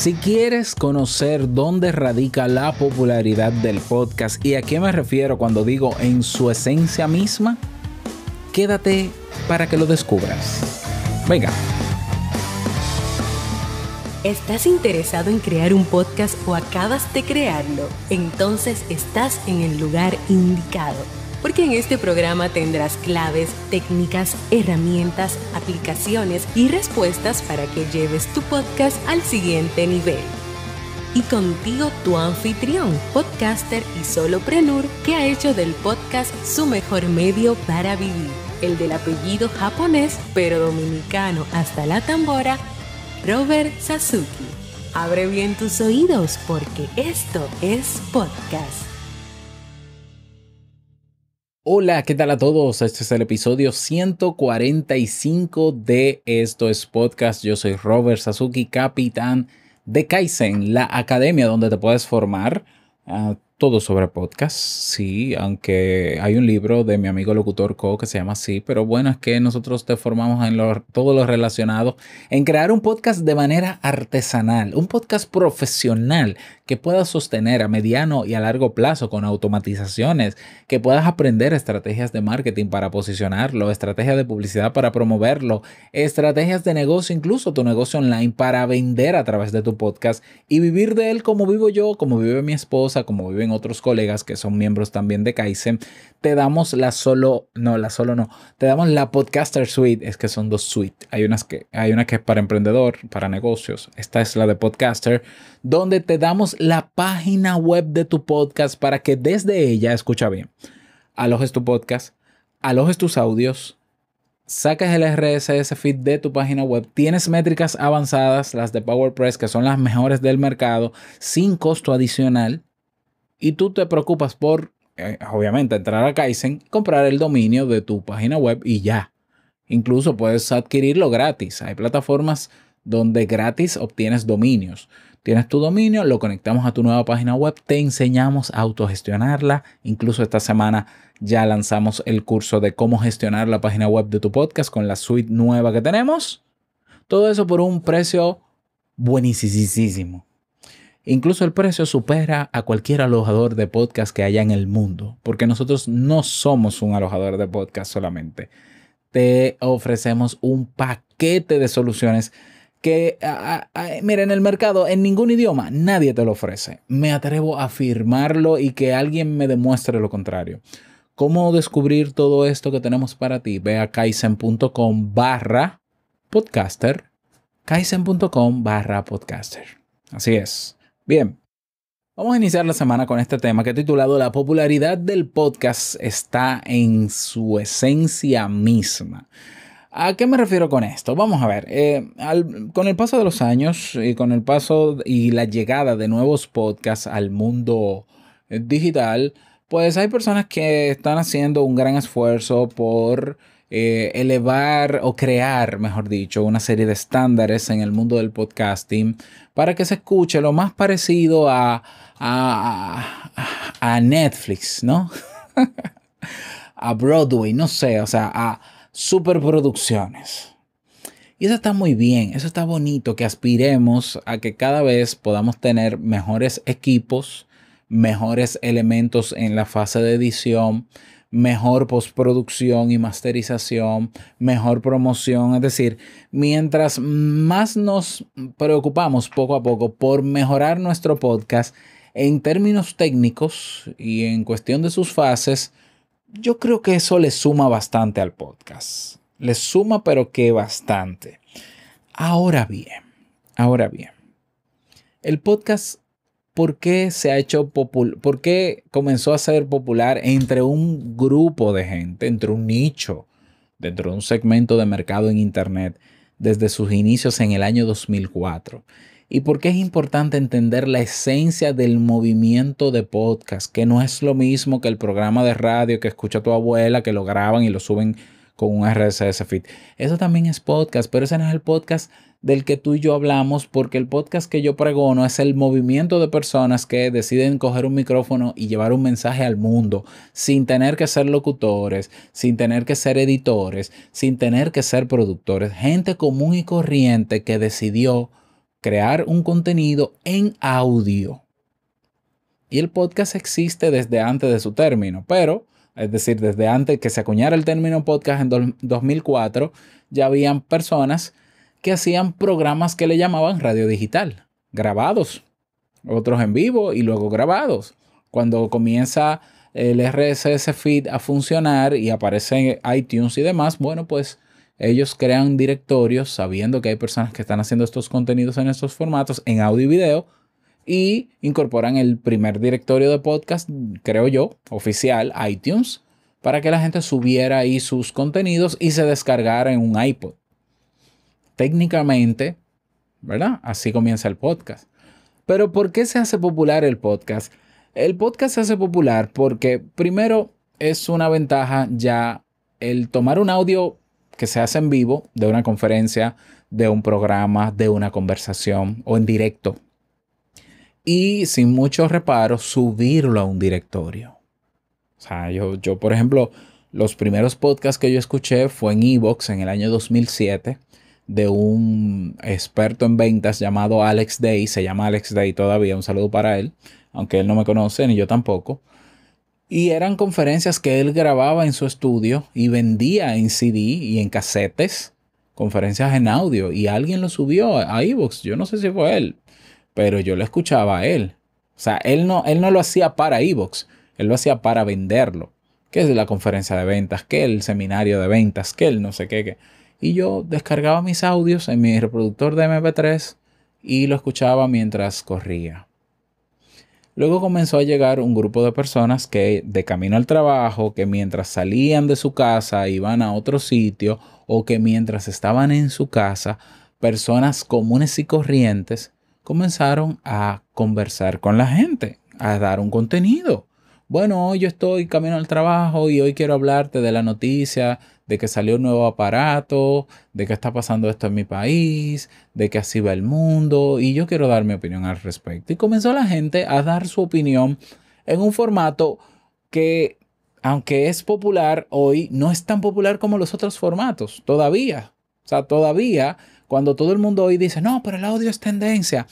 Si quieres conocer dónde radica la popularidad del podcast y a qué me refiero cuando digo en su esencia misma, quédate para que lo descubras. Venga. ¿Estás interesado en crear un podcast o acabas de crearlo? Entonces estás en el lugar indicado porque en este programa tendrás claves, técnicas, herramientas, aplicaciones y respuestas para que lleves tu podcast al siguiente nivel. Y contigo tu anfitrión, podcaster y soloprenur que ha hecho del podcast su mejor medio para vivir, el del apellido japonés pero dominicano hasta la tambora, Robert Sasuki. Abre bien tus oídos porque esto es podcast. Hola, ¿qué tal a todos? Este es el episodio 145 de Esto es Podcast. Yo soy Robert Sasuki, capitán de Kaizen, la academia donde te puedes formar ah, todo sobre podcast, sí, aunque hay un libro de mi amigo locutor Co que se llama así, pero bueno, es que nosotros te formamos en lo, todo lo relacionado en crear un podcast de manera artesanal, un podcast profesional que puedas sostener a mediano y a largo plazo con automatizaciones, que puedas aprender estrategias de marketing para posicionarlo, estrategias de publicidad para promoverlo, estrategias de negocio, incluso tu negocio online para vender a través de tu podcast y vivir de él como vivo yo, como vive mi esposa, como viven otros colegas que son miembros también de Kaizen, te damos la solo, no, la solo no, te damos la Podcaster Suite, es que son dos suites, hay, unas que, hay una que es para emprendedor, para negocios, esta es la de Podcaster, donde te damos la página web de tu podcast para que desde ella, escucha bien, alojes tu podcast, alojes tus audios, sacas el RSS feed de tu página web, tienes métricas avanzadas, las de PowerPress, que son las mejores del mercado, sin costo adicional y tú te preocupas por, eh, obviamente, entrar a Kaizen, comprar el dominio de tu página web y ya. Incluso puedes adquirirlo gratis. Hay plataformas donde gratis obtienes dominios. Tienes tu dominio, lo conectamos a tu nueva página web, te enseñamos a autogestionarla. Incluso esta semana ya lanzamos el curso de cómo gestionar la página web de tu podcast con la suite nueva que tenemos. Todo eso por un precio buenísimo. Incluso el precio supera a cualquier alojador de podcast que haya en el mundo, porque nosotros no somos un alojador de podcast solamente. Te ofrecemos un paquete de soluciones que, miren mira, en el mercado, en ningún idioma, nadie te lo ofrece. Me atrevo a afirmarlo y que alguien me demuestre lo contrario. ¿Cómo descubrir todo esto que tenemos para ti? Ve a kaizen.com barra podcaster. kaizen.com barra podcaster. Así es. Bien, Vamos a iniciar la semana con este tema que he titulado La popularidad del podcast está en su esencia misma. ¿A qué me refiero con esto? Vamos a ver, eh, con el paso de los años y con el paso y la llegada de nuevos podcasts al mundo eh, digital, pues hay personas que están haciendo un gran esfuerzo por eh, elevar o crear, mejor dicho, una serie de estándares en el mundo del podcasting para que se escuche lo más parecido a, a, Netflix, ¿no? a Broadway, no sé, o sea, a superproducciones. Y eso está muy bien, eso está bonito, que aspiremos a que cada vez podamos tener mejores equipos, mejores elementos en la fase de edición, mejor postproducción y masterización, mejor promoción. Es decir, mientras más nos preocupamos poco a poco por mejorar nuestro podcast en términos técnicos y en cuestión de sus fases, yo creo que eso le suma bastante al podcast. Le suma, pero que bastante. Ahora bien, ahora bien, el podcast ¿por qué se ha hecho comenzó a ser popular entre un grupo de gente, entre un nicho, dentro de un segmento de mercado en Internet desde sus inicios en el año 2004? ¿Y por qué es importante entender la esencia del movimiento de podcast? Que no es lo mismo que el programa de radio que escucha tu abuela, que lo graban y lo suben con un RSS feed. Eso también es podcast, pero ese no es el podcast del que tú y yo hablamos, porque el podcast que yo pregono es el movimiento de personas que deciden coger un micrófono y llevar un mensaje al mundo, sin tener que ser locutores, sin tener que ser editores, sin tener que ser productores, gente común y corriente que decidió crear un contenido en audio. Y el podcast existe desde antes de su término, pero es decir, desde antes que se acuñara el término podcast en 2004, ya habían personas que hacían programas que le llamaban radio digital, grabados, otros en vivo y luego grabados. Cuando comienza el RSS feed a funcionar y aparecen iTunes y demás, bueno, pues ellos crean directorios sabiendo que hay personas que están haciendo estos contenidos en estos formatos, en audio y video, y incorporan el primer directorio de podcast, creo yo, oficial, iTunes, para que la gente subiera ahí sus contenidos y se descargara en un iPod. Técnicamente, ¿verdad? Así comienza el podcast. Pero ¿por qué se hace popular el podcast? El podcast se hace popular porque primero es una ventaja ya el tomar un audio que se hace en vivo de una conferencia, de un programa, de una conversación o en directo, y sin mucho reparo, subirlo a un directorio. O sea, yo, por ejemplo, los primeros podcasts que yo escuché fue en Evox en el año 2007 de un experto en ventas llamado Alex Day, se llama Alex Day todavía, un saludo para él, aunque él no me conoce ni yo tampoco. Y eran conferencias que él grababa en su estudio y vendía en CD y en casetes, conferencias en audio, y alguien lo subió a Evox, yo no sé si fue él, pero yo lo escuchaba a él. O sea, él no, él no lo hacía para Evox, él lo hacía para venderlo. Que es la conferencia de ventas, que el seminario de ventas, que el no sé qué. qué. Y yo descargaba mis audios en mi reproductor de MP3 y lo escuchaba mientras corría. Luego comenzó a llegar un grupo de personas que de camino al trabajo, que mientras salían de su casa iban a otro sitio o que mientras estaban en su casa, personas comunes y corrientes comenzaron a conversar con la gente, a dar un contenido. Bueno, hoy yo estoy camino al trabajo y hoy quiero hablarte de la noticia de que salió un nuevo aparato, de que está pasando esto en mi país, de que así va el mundo y yo quiero dar mi opinión al respecto. Y comenzó la gente a dar su opinión en un formato que, aunque es popular hoy, no es tan popular como los otros formatos todavía. O sea, todavía cuando todo el mundo hoy dice, no, pero el audio es tendencia.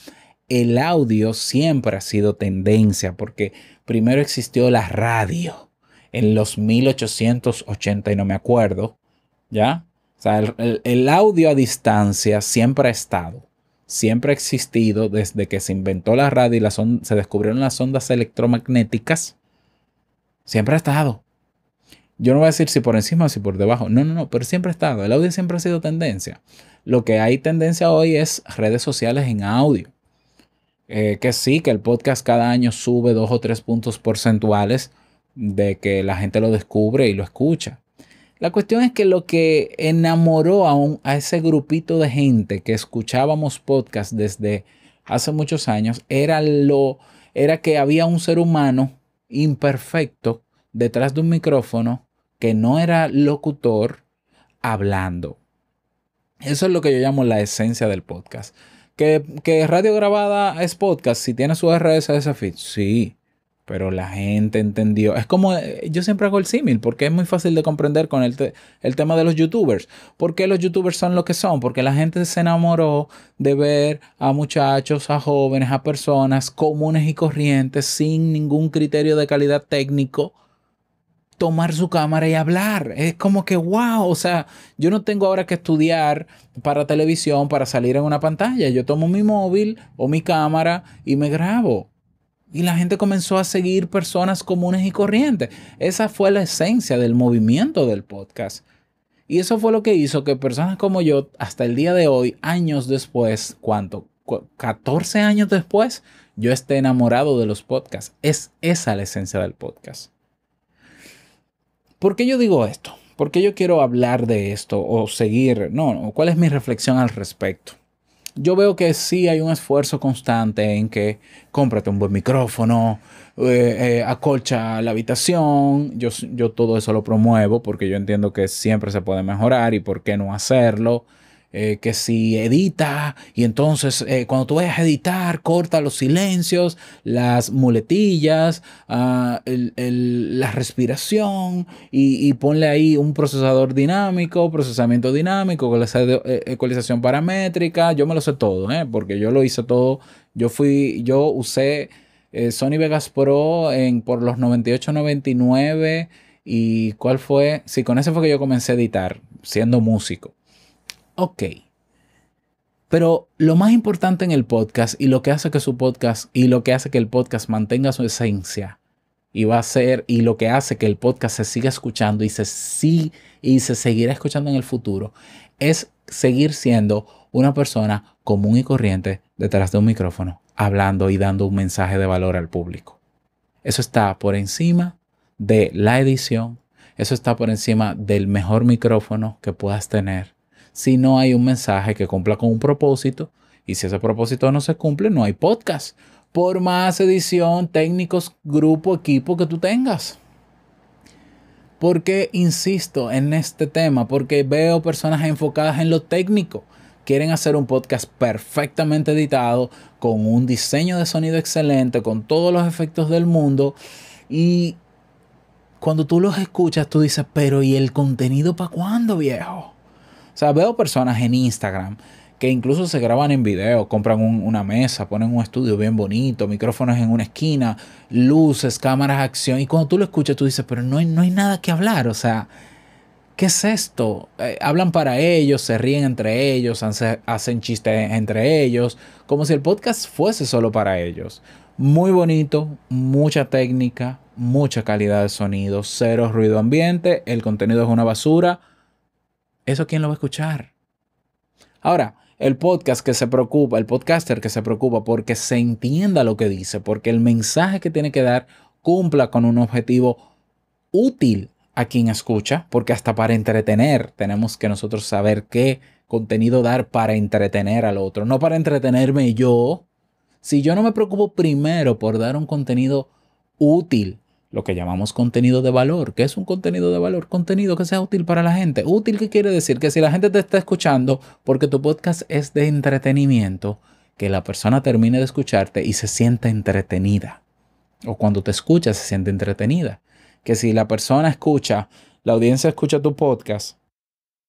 El audio siempre ha sido tendencia porque primero existió la radio en los 1880 y no me acuerdo, ¿ya? O sea, el, audio a distancia siempre ha estado siempre ha existido desde que se inventó la radio y las se descubrieron las ondas electromagnéticas, siempre ha estado. Yo no voy a decir si por encima o si por debajo, no, no, no, pero siempre ha estado. El audio siempre ha sido tendencia lo que hay tendencia hoy es redes sociales en audio. Eh, que sí, que el podcast cada año sube dos o tres puntos porcentuales de que la gente lo descubre y lo escucha. La cuestión es que lo que enamoró a, a ese grupito de gente que escuchábamos podcast desde hace muchos años era, lo, era que había un ser humano imperfecto detrás de un micrófono que no era locutor hablando. Eso es lo que yo llamo la esencia del podcast. Que, que radio grabada es podcast, si tiene su RSS feed, sí, pero la gente entendió. Es como, eh, yo siempre hago el símil, porque es muy fácil de comprender con el, el, tema de los youtubers. ¿Por qué los youtubers son lo que son? Porque la gente se enamoró de ver a muchachos, a jóvenes, a personas comunes y corrientes, sin ningún criterio de calidad técnico, tomar su cámara y hablar. Es como que, wow, o sea, yo no tengo ahora que estudiar para televisión, para salir en una pantalla. Yo tomo mi móvil o mi cámara y me grabo. Y la gente comenzó a seguir personas comunes y corrientes. Esa fue la esencia del movimiento del podcast. Y eso fue lo que hizo que personas como yo, hasta el día de hoy, años después, ¿cuánto? 14 años después, yo esté enamorado de los podcasts. Es esa la esencia del podcast. ¿Por qué yo digo esto? ¿Por qué yo quiero hablar de esto o seguir? No, ¿cuál es mi reflexión al respecto? Yo veo que sí hay un esfuerzo constante en que cómprate un buen micrófono, eh, eh, acolcha la habitación. Yo, yo todo eso lo promuevo porque yo entiendo que siempre se puede mejorar y por qué no hacerlo. Eh, que si edita y entonces eh, cuando tú vayas a editar corta los silencios, las muletillas, ah, la respiración y, y, ponle ahí un procesador dinámico, procesamiento dinámico, eh, ecualización paramétrica, yo me lo sé todo, porque yo lo hice todo, yo fui, yo usé Sony Vegas Pro en, por los 98, 99 y cuál fue, sí, con ese fue que yo comencé a editar siendo músico. Ok. Pero lo más importante en el podcast y lo que hace que su podcast y lo que hace que el podcast mantenga su esencia y va a ser y lo que hace que el podcast se siga escuchando y se sí y se seguirá escuchando en el futuro es seguir siendo una persona común y corriente detrás de un micrófono hablando y dando un mensaje de valor al público. Eso está por encima de la edición, eso está por encima del mejor micrófono que puedas tener si no hay un mensaje que cumpla con un propósito. Y si ese propósito no se cumple, no hay podcast. Por más edición, técnicos, grupo, equipo que tú tengas. ¿Por qué insisto en este tema? Porque veo personas enfocadas en lo técnico. Quieren hacer un podcast perfectamente editado, con un diseño de sonido excelente, con todos los efectos del mundo. Y cuando tú los escuchas, tú dices, pero ¿y el contenido para cuándo, viejo? O sea, veo personas en Instagram que incluso se graban en video, compran una mesa, ponen un estudio bien bonito, micrófonos en una esquina, luces, cámaras, acción. Y cuando tú lo escuchas, tú dices, pero no hay, no hay nada que hablar. O sea, ¿qué es esto? Eh, hablan para ellos, se ríen entre ellos, hacen chistes entre ellos, como si el podcast fuese solo para ellos. Muy bonito, mucha técnica, mucha calidad de sonido, cero ruido ambiente, el contenido es una basura ¿Eso quién lo va a escuchar? Ahora, el podcast que se preocupa, el podcaster que se preocupa porque se entienda lo que dice, porque el mensaje que tiene que dar cumpla con un objetivo útil a quien escucha, porque hasta para entretener tenemos que nosotros saber qué contenido dar para entretener al otro, no para entretenerme yo. Si yo no me preocupo primero por dar un contenido útil lo que llamamos contenido de valor. ¿Qué es un contenido de valor? Contenido que sea útil para la gente. Útil que quiere decir que si la gente te está escuchando porque tu podcast es de entretenimiento, que la persona termine de escucharte y se sienta entretenida. O cuando te escucha se siente entretenida. Que si la persona escucha, la audiencia escucha tu podcast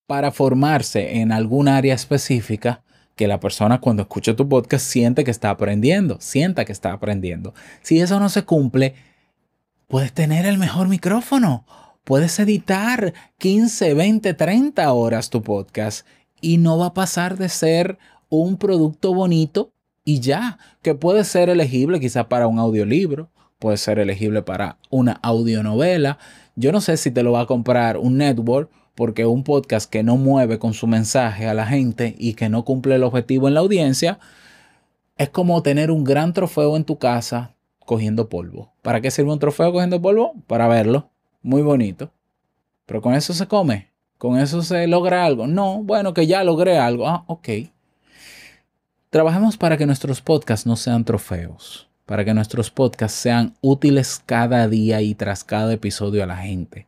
para formarse en alguna área específica, que la persona cuando escucha tu podcast siente que está aprendiendo, sienta que está aprendiendo. Si eso no se cumple, Puedes tener el mejor micrófono. Puedes editar 15, 20, 30 horas tu podcast y no va a pasar de ser un producto bonito y ya, que puede ser elegible quizás para un audiolibro, puede ser elegible para una audionovela. Yo no sé si te lo va a comprar un network, porque un podcast que no mueve con su mensaje a la gente y que no cumple el objetivo en la audiencia, es como tener un gran trofeo en tu casa cogiendo polvo. ¿Para qué sirve un trofeo cogiendo polvo? Para verlo. Muy bonito. Pero con eso se come. Con eso se logra algo. No, bueno, que ya logré algo. Ah, ok. Trabajemos para que nuestros podcasts no sean trofeos. Para que nuestros podcasts sean útiles cada día y tras cada episodio a la gente.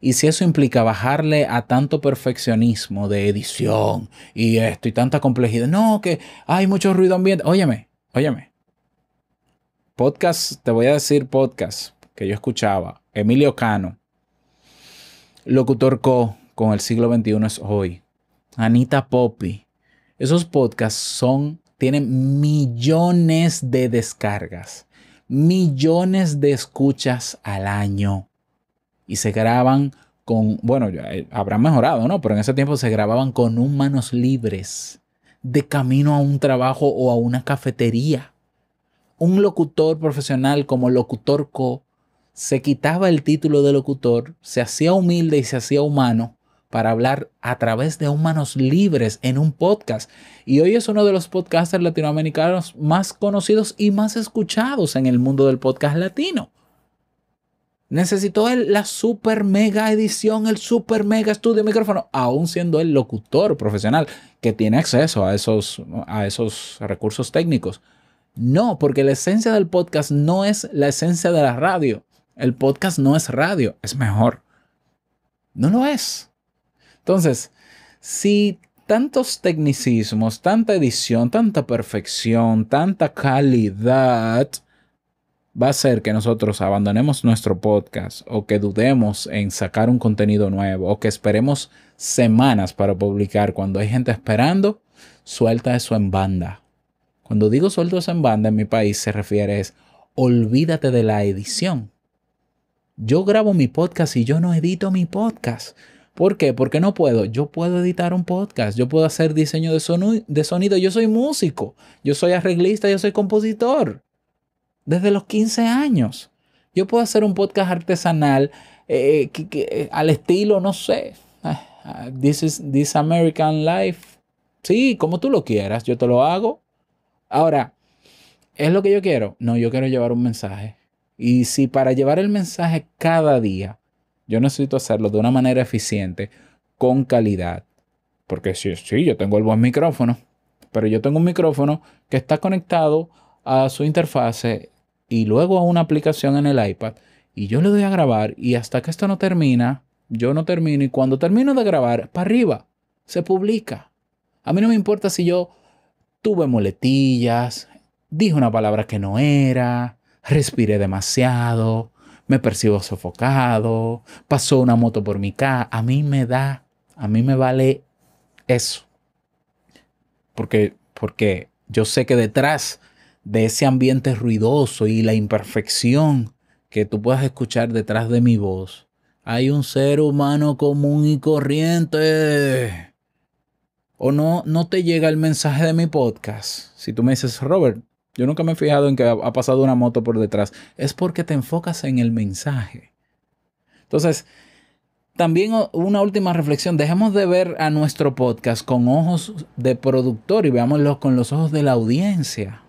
Y si eso implica bajarle a tanto perfeccionismo de edición y esto y tanta complejidad, no, que hay mucho ruido ambiente. Óyeme, óyeme, podcast, te voy a decir podcast que yo escuchaba, Emilio Cano, Locutor Co, con el siglo XXI es hoy, Anita Poppy, esos podcasts son, tienen millones de descargas, millones de escuchas al año y se graban con, bueno, eh, habrán mejorado, ¿no? Pero en ese tiempo se grababan con un manos libres de camino a un trabajo o a una cafetería un locutor profesional como locutor co se quitaba el título de locutor, se hacía humilde y se hacía humano para hablar a través de humanos libres en un podcast. Y hoy es uno de los podcasters latinoamericanos más conocidos y más escuchados en el mundo del podcast latino. Necesitó él la super mega edición, el super mega estudio micrófono, aún siendo el locutor profesional que tiene acceso a esos, a esos recursos técnicos. No, porque la esencia del podcast no es la esencia de la radio. El podcast no es radio, es mejor. No lo es. Entonces, si tantos tecnicismos, tanta edición, tanta perfección, tanta calidad, va a ser que nosotros abandonemos nuestro podcast o que dudemos en sacar un contenido nuevo o que esperemos semanas para publicar cuando hay gente esperando, suelta eso en banda. Cuando digo sueldos en banda en mi país se refiere es olvídate de la edición. Yo grabo mi podcast y yo no edito mi podcast. ¿Por qué? Porque no puedo. Yo puedo editar un podcast, yo puedo hacer diseño de, sonido, yo soy músico, yo soy arreglista, yo soy compositor. Desde los 15 años. Yo puedo hacer un podcast artesanal eh, eh, al estilo, no sé, ah, ah, This is This American Life. Sí, como tú lo quieras, yo te lo hago. Ahora, ¿es lo que yo quiero? No, yo quiero llevar un mensaje. Y si para llevar el mensaje cada día, yo necesito hacerlo de una manera eficiente, con calidad. Porque sí, yo tengo el buen micrófono, pero yo tengo un micrófono que está conectado a su interfase y luego a una aplicación en el iPad. Y yo le doy a grabar y hasta que esto no termina, yo no termino y cuando termino de grabar, para arriba, se publica. A mí no me importa si yo Tuve muletillas, dije una palabra que no era, respiré demasiado, me percibo sofocado, pasó una moto por mi casa. A mí me da, a mí me vale eso. Porque, porque yo sé que detrás de ese ambiente ruidoso y la imperfección que tú puedas escuchar detrás de mi voz, hay un ser humano común y corriente o no, no te llega el mensaje de mi podcast, si tú me dices, Robert, yo nunca me he fijado en que ha pasado una moto por detrás, es porque te enfocas en el mensaje. Entonces, también una última reflexión, dejemos de ver a nuestro podcast con ojos de productor y veámoslo con los ojos de la audiencia.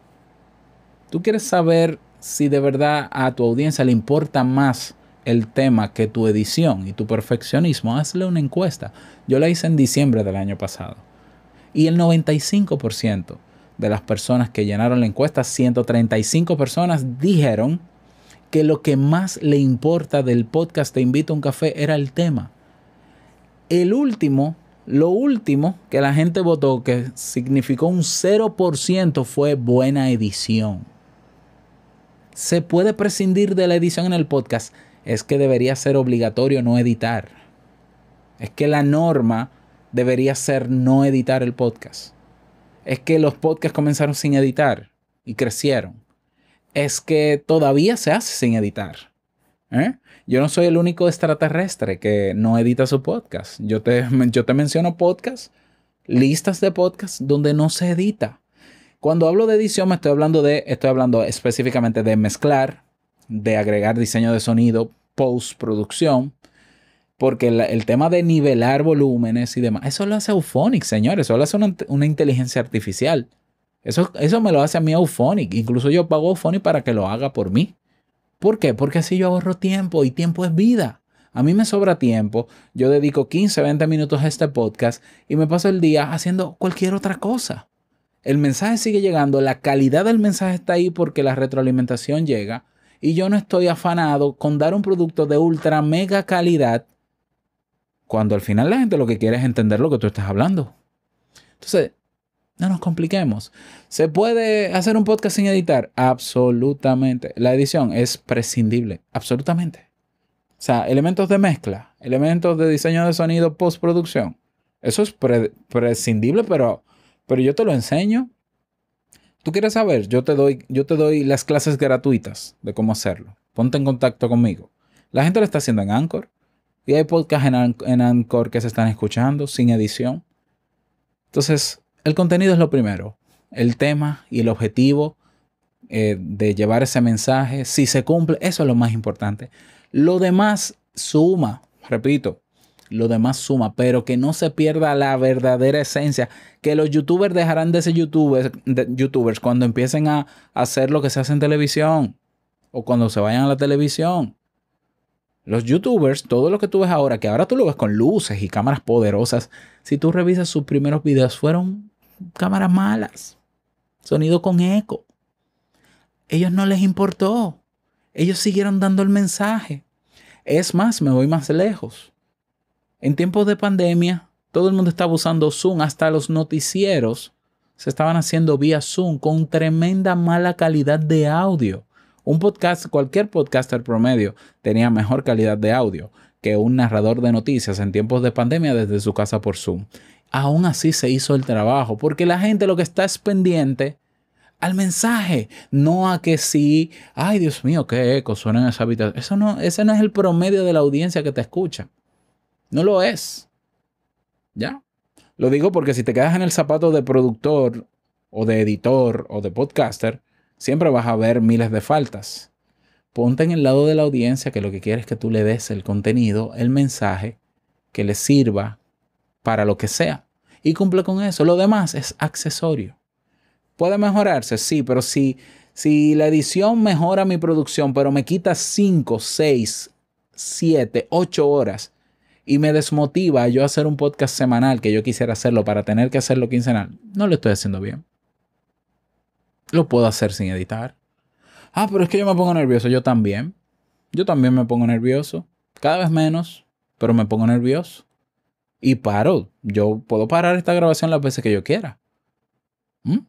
Tú quieres saber si de verdad a tu audiencia le importa más el tema que tu edición y tu perfeccionismo, hazle una encuesta. Yo la hice en diciembre del año pasado. Y el 95% de las personas que llenaron la encuesta, 135 personas, dijeron que lo que más le importa del podcast Te invito a un café era el tema. El último, lo último que la gente votó, que significó un 0%, fue buena edición. ¿Se puede prescindir de la edición en el podcast? Es que debería ser obligatorio no editar. Es que la norma debería ser no editar el podcast. Es que los podcasts comenzaron sin editar y crecieron. Es que todavía se hace sin editar. ¿eh? Yo no soy el único extraterrestre que no edita su podcast. Yo te, te menciono podcast, listas de podcasts donde no se edita. Cuando hablo de edición me estoy hablando de, estoy hablando específicamente de mezclar, de agregar diseño de sonido, postproducción, porque el, tema de nivelar volúmenes y demás, eso lo hace Euphonic, señores. Eso lo hace una, inteligencia artificial. Eso, eso, me lo hace a mí Euphonic. Incluso yo pago Euphonic para que lo haga por mí. ¿Por qué? Porque así yo ahorro tiempo y tiempo es vida. A mí me sobra tiempo. Yo dedico 15, 20 minutos a este podcast y me paso el día haciendo cualquier otra cosa. El mensaje sigue llegando, la calidad del mensaje está ahí porque la retroalimentación llega y yo no estoy afanado con dar un producto de ultra mega calidad cuando al final la gente lo que quiere es entender lo que tú estás hablando. Entonces, no nos compliquemos. ¿Se puede hacer un podcast sin editar? Absolutamente. La edición es prescindible. Absolutamente. O sea, elementos de mezcla, elementos de diseño de sonido, postproducción. Eso es prescindible, pero, pero yo te lo enseño. Tú quieres saber, yo te, doy, yo te doy las clases gratuitas de cómo hacerlo. Ponte en contacto conmigo. La gente lo está haciendo en Anchor. Y hay podcasts en, en que se están escuchando sin edición. Entonces, el contenido es lo primero. El tema y el objetivo eh, de llevar ese mensaje, si se cumple, eso es lo más importante. Lo demás suma, repito, lo demás suma, pero que no se pierda la verdadera esencia, que los youtubers dejarán de ser youtubers, youtubers cuando empiecen a hacer lo que se hace en televisión o cuando se vayan a la televisión. Los youtubers, todo lo que tú ves ahora, que ahora tú lo ves con luces y cámaras poderosas, si tú revisas sus primeros videos fueron cámaras malas, sonido con eco. Ellos no les importó. Ellos siguieron dando el mensaje. Es más, me voy más lejos. En tiempos de pandemia, todo el mundo estaba usando Zoom, hasta los noticieros se estaban haciendo vía Zoom con tremenda mala calidad de audio. Un podcast, cualquier podcaster promedio, tenía mejor calidad de audio que un narrador de noticias en tiempos de pandemia desde su casa por Zoom. Aún así se hizo el trabajo, porque la gente lo que está es pendiente al mensaje, no a que sí, ay Dios mío, qué eco suena en esa habitación. Eso no, ese no es el promedio de la audiencia que te escucha. No lo es. ¿Ya? Lo digo porque si te quedas en el zapato de productor o de editor o de podcaster, siempre vas a ver miles de faltas. Ponte en el lado de la audiencia que lo que quiere es que tú le des el contenido, el mensaje que le sirva para lo que sea. Y cumple con eso. Lo demás es accesorio. ¿Puede mejorarse? Sí, pero si, si la edición mejora mi producción, pero me quita 5, 6, 7, 8 horas y me desmotiva yo hacer un podcast semanal que yo quisiera hacerlo para tener que hacerlo quincenal, no lo estoy haciendo bien. Lo puedo hacer sin editar. Ah, pero es que yo me pongo nervioso. Yo también. Yo también me pongo nervioso. Cada vez menos, pero me pongo nervioso. Y paro. Yo puedo parar esta grabación las veces que yo quiera. ¿Mm?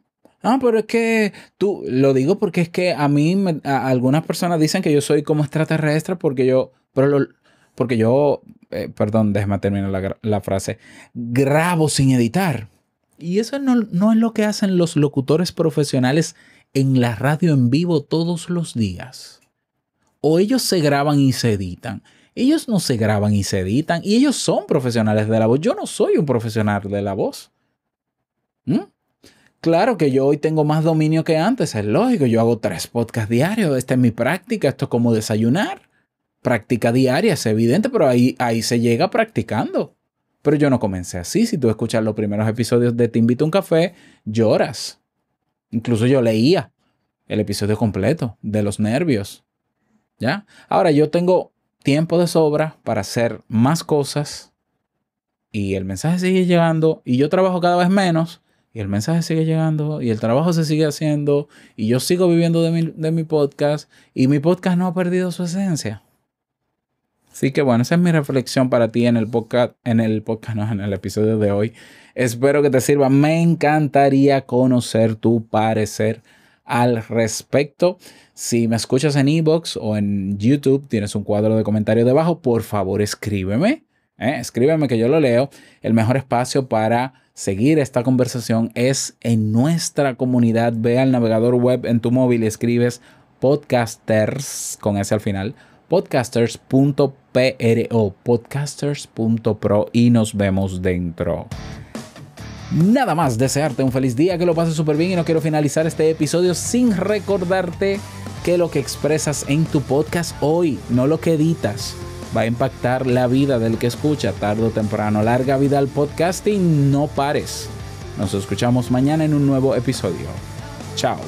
Ah, pero es que tú, lo digo porque es que a mí, algunas personas dicen que yo soy como extraterrestre porque yo, pero porque yo, eh, perdón, déjame terminar la frase, grabo sin editar. Y eso no, es lo que hacen los locutores profesionales en la radio en vivo todos los días. O ellos se graban y se editan. Ellos no se graban y se editan. Y ellos son profesionales de la voz. Yo no soy un profesional de la voz. ¿Mm? Claro que yo hoy tengo más dominio que antes, es lógico. Yo hago tres podcasts diarios. Esta es mi práctica. Esto es como desayunar. Práctica diaria, es evidente, pero ahí, ahí se llega practicando. Pero yo no comencé así. Si tú escuchas los primeros episodios de Te invito a un café, lloras. Incluso yo leía el episodio completo de los nervios. ¿Ya? Ahora yo tengo tiempo de sobra para hacer más cosas y el mensaje sigue llegando y yo trabajo cada vez menos y el mensaje sigue llegando y el trabajo se sigue haciendo y yo sigo viviendo de mi podcast y mi podcast no ha perdido su esencia. Así que bueno, esa es mi reflexión para ti en el podcast, en el podcast, en el episodio de hoy. Espero que te sirva. Me encantaría conocer tu parecer al respecto. Si me escuchas en Ebox o en YouTube, tienes un cuadro de comentarios debajo, por favor escríbeme. ¿eh? escríbeme que yo lo leo. El mejor espacio para seguir esta conversación es en nuestra comunidad. Ve al navegador web en tu móvil y escribes podcasters con ese al final podcasters.com propodcasters.pro y nos vemos dentro. Nada más desearte un feliz día, que lo pases súper bien y no quiero finalizar este episodio sin recordarte que lo que expresas en tu podcast hoy, no lo que editas, va a impactar la vida del que escucha tarde o temprano. Larga vida al podcasting, no pares. Nos escuchamos mañana en un nuevo episodio. Chao.